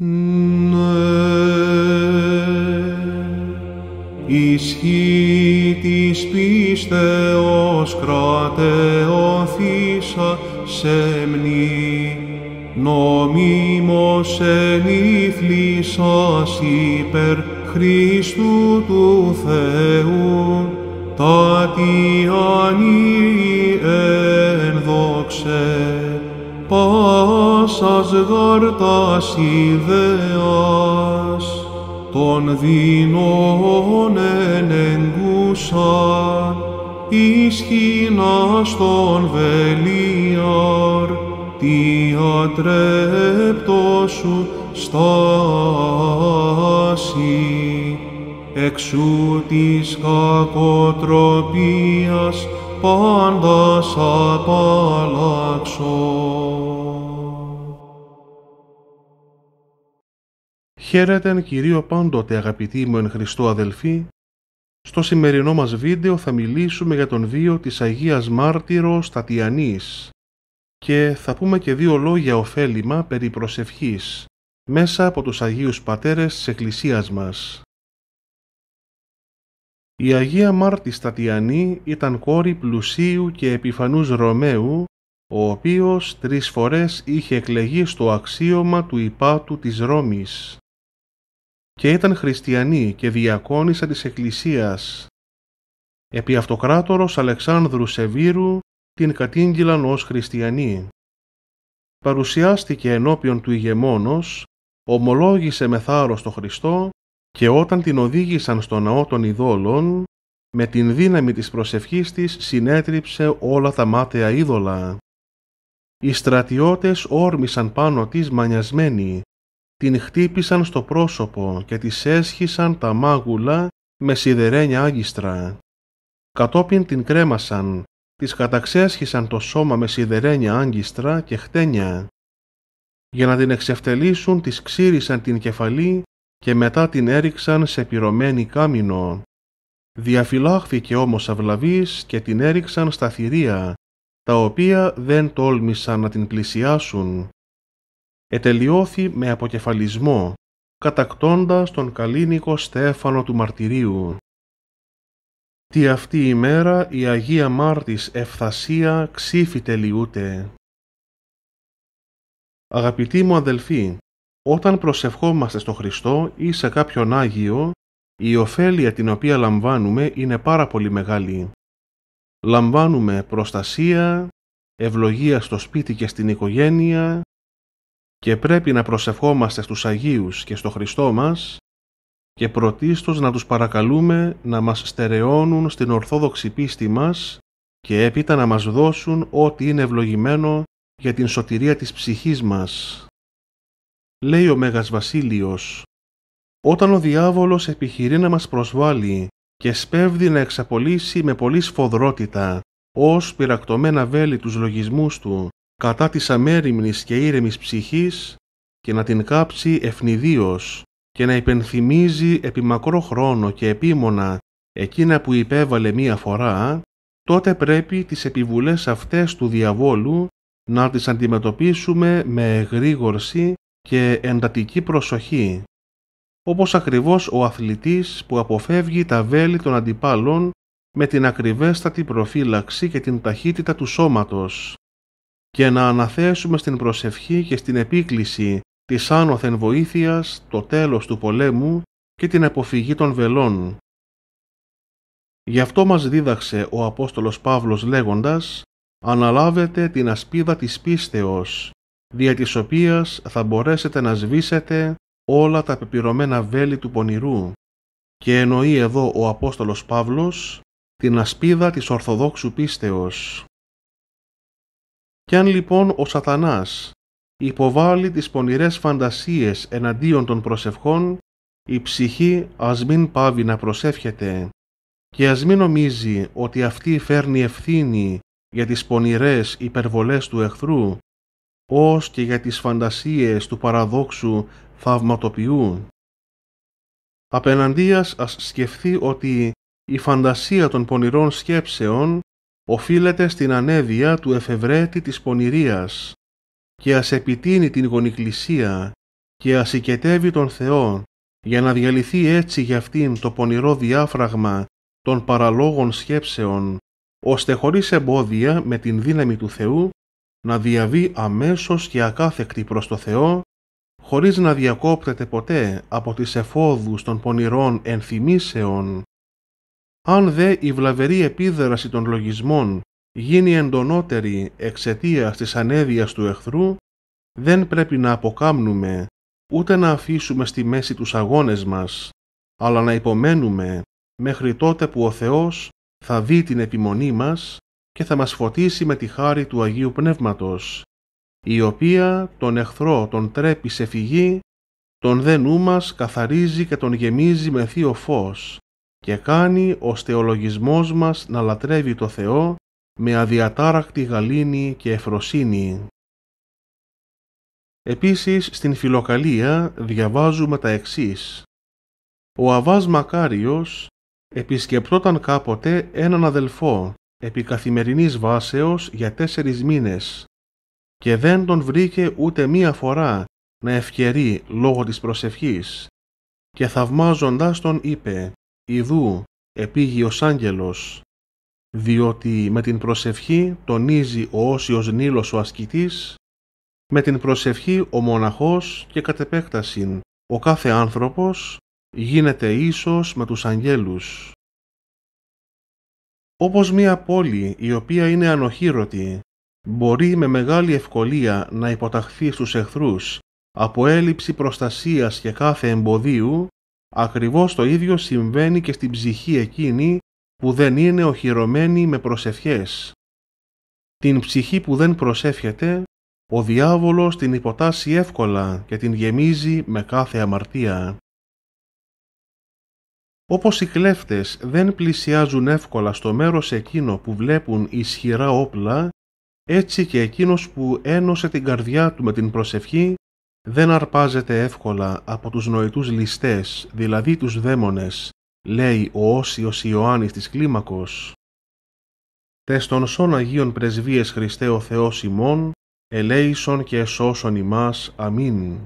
Ναι, ισχύ της πίστεως κρατεωθήσα σεμνή, νομίμως ενήθλησας υπέρ Χριστού του Θεού, τα τι εν δόξε πάσας γαρτάς ιδέας, των δεινών η ισχύνα στον βελίαρ, τι ατρέπτο σου στάση. Εξού της κακοτροπίας πάντας απαλλάξω. Κυρίο πάντοτε αγαπητοί μου εν Χριστώ αδελφοί, στο σημερινό μας βίντεο θα μιλήσουμε για τον βίο της Αγίας Μάρτυρος Τατιανής και θα πούμε και δύο λόγια ωφέλιμα περί προσευχής μέσα από τους Αγίους Πατέρες της Εκκλησίας μας. Η Αγία Μάρτη Στατιανή ήταν κόρη πλουσίου και επιφανούς Ρωμαίου, ο οποίος τρεις φορές είχε εκλεγεί στο αξίωμα του υπάτου της Ρώμης. Και ήταν χριστιανή και διακόνησα της Εκκλησίας. Επί αυτοκράτορος Αλεξάνδρου Σεβίρου την κατήγγυλαν ως χριστιανή. Παρουσιάστηκε ενώπιον του ηγεμόνος, ομολόγησε με θάρρος το Χριστό και όταν την οδήγησαν στο ναό των ειδόλων, με την δύναμη της προσευχής της συνέτριψε όλα τα μάταια είδωλα. Οι στρατιώτες όρμησαν πάνω της μανιασμένοι, την χτύπησαν στο πρόσωπο και της έσχισαν τα μάγουλα με σιδερένια άγιστρα. Κατόπιν την κρέμασαν, της καταξέσχισαν το σώμα με σιδερένια άγκιστρα και χτένια. Για να την εξευτελίσουν της ξύρισαν την κεφαλή και μετά την έριξαν σε πυρωμένη κάμινο. Διαφυλάχθηκε όμως αυλαβής και την έριξαν στα θηρία, τα οποία δεν τόλμησαν να την πλησιάσουν. Ετελειώθη με αποκεφαλισμό, κατακτώντας τον καλήνικο στέφανο του μαρτυρίου. Τι αυτή η μέρα η Αγία Μάρτης ευθασία ξύφη τελειούται. Αγαπητοί μου αδελφοί, όταν προσευχόμαστε στο Χριστό ή σε κάποιον Άγιο, η ωφέλεια την οποία λαμβάνουμε είναι πάρα πολύ μεγάλη. Λαμβάνουμε προστασία, ευλογία στο σπίτι και στην οικογένεια και πρέπει να προσευχόμαστε στους Αγίους και στο Χριστό μας και πρωτίστως να τους παρακαλούμε να μας στερεώνουν στην Ορθόδοξη πίστη μας και έπειτα να μας δώσουν ό,τι είναι ευλογημένο για την σωτηρία της ψυχής μας λέει ο Μέγας Βασίλειος. Όταν ο διάβολος επιχειρεί να μας προσβάλλει και σπέβδει να εξαπολύσει με πολλή σφοδρότητα ως πειρακτωμένα βέλη τους λογισμούς του κατά της αμέριμνης και ήρεμης ψυχής και να την κάψει ευνηδίως και να υπενθυμίζει επί μακρό χρόνο και επίμονα εκείνα που υπέβαλε μία φορά, τότε πρέπει τις επιβουλές αυτές του διαβόλου να τις αντιμετωπίσουμε με εγρήγορση και εντατική προσοχή, όπως ακριβώς ο αθλητής που αποφεύγει τα βέλη των αντιπάλων με την ακριβέστατη προφύλαξη και την ταχύτητα του σώματος και να αναθέσουμε στην προσευχή και στην επίκληση της άνωθεν βοήθειας το τέλος του πολέμου και την αποφυγή των βελών. Γι' αυτό μας δίδαξε ο Απόστολος Παύλος λέγοντας «Αναλάβετε την ασπίδα της πίστεως, δια της οποίας θα μπορέσετε να σβήσετε όλα τα πεπειρωμένα βέλη του πονηρού. Και εννοεί εδώ ο Απόστολος Παύλος την ασπίδα της Ορθοδόξου πίστεως. Κι αν λοιπόν ο σατανάς υποβάλλει τις πονηρές φαντασίες εναντίον των προσευχών, η ψυχή ας μην πάβει να προσεύχεται και ας μην νομίζει ότι αυτή φέρνει ευθύνη για τις πονηρές υπερβολές του εχθρού, ως και για τις φαντασίες του παραδόξου θαυματοποιού. Απέναντίας ας σκεφτεί ότι η φαντασία των πονηρών σκέψεων οφείλεται στην ανέβεια του εφευρέτη της πονηρίας και ας επιτείνει την γονικλησία και ας οικετεύει τον Θεό για να διαλυθεί έτσι για αυτήν το πονηρό διάφραγμα των παραλόγων σκέψεων ώστε χωρίς εμπόδια με την δύναμη του Θεού να διαβεί αμέσως και ακάθεκτη προς το Θεό, χωρίς να διακόπτεται ποτέ από τις εφόδους των πονηρών ενθυμίσεων. Αν δε η βλαβερή επίδραση των λογισμών γίνει εντονότερη εξαιτίας της ανέδιας του εχθρού, δεν πρέπει να αποκάμνουμε, ούτε να αφήσουμε στη μέση τους αγώνες μας, αλλά να υπομένουμε μέχρι τότε που ο Θεός θα δει την επιμονή μας και θα μας φωτίσει με τη χάρη του Αγίου Πνεύματος, η οποία τον εχθρό τον τρέπει σε φυγή, τον δε νου μας καθαρίζει και τον γεμίζει με θείο φως και κάνει ο μας να λατρεύει το Θεό με αδιατάρακτη γαλήνη και εφροσύνη. Επίσης στην Φιλοκαλία διαβάζουμε τα εξής. Ο Αβάς Μακάριος επισκεπτόταν κάποτε έναν αδελφό επί καθημερινής βάσεως για τέσσερις μήνες και δεν τον βρήκε ούτε μία φορά να ευκαιρεί λόγω της προσευχής και θαυμάζοντας τον είπε «Ιδού, επίγειος άγγελος» διότι με την προσευχή τονίζει ο όσιος νήλος ο ασκητής, με την προσευχή ο μοναχός και κατ' ο κάθε άνθρωπος γίνεται ίσος με τους αγγέλους. Όπως μια πόλη η οποία είναι ανοχήρωτη μπορεί με μεγάλη ευκολία να υποταχθεί στους εχθρούς από έλλειψη προστασίας και κάθε εμποδίου, ακριβώς το ίδιο συμβαίνει και στην ψυχή εκείνη που δεν είναι οχυρωμένη με προσευχές. Την ψυχή που δεν προσεύχεται, ο διάβολος την υποτάσσει εύκολα και την γεμίζει με κάθε αμαρτία. Όπως οι κλέφτες δεν πλησιάζουν εύκολα στο μέρος εκείνο που βλέπουν ισχυρά όπλα, έτσι και εκείνος που ένωσε την καρδιά του με την προσευχή δεν αρπάζεται εύκολα από τους νοητούς ληστές, δηλαδή τους δαίμονες, λέει ο Όσιος Ιωάννης της Κλίμακος. στον σών Αγίων Πρεσβείες Χριστέ ο Θεός ημών, ελέησον και σώσον ημάς. Αμήν.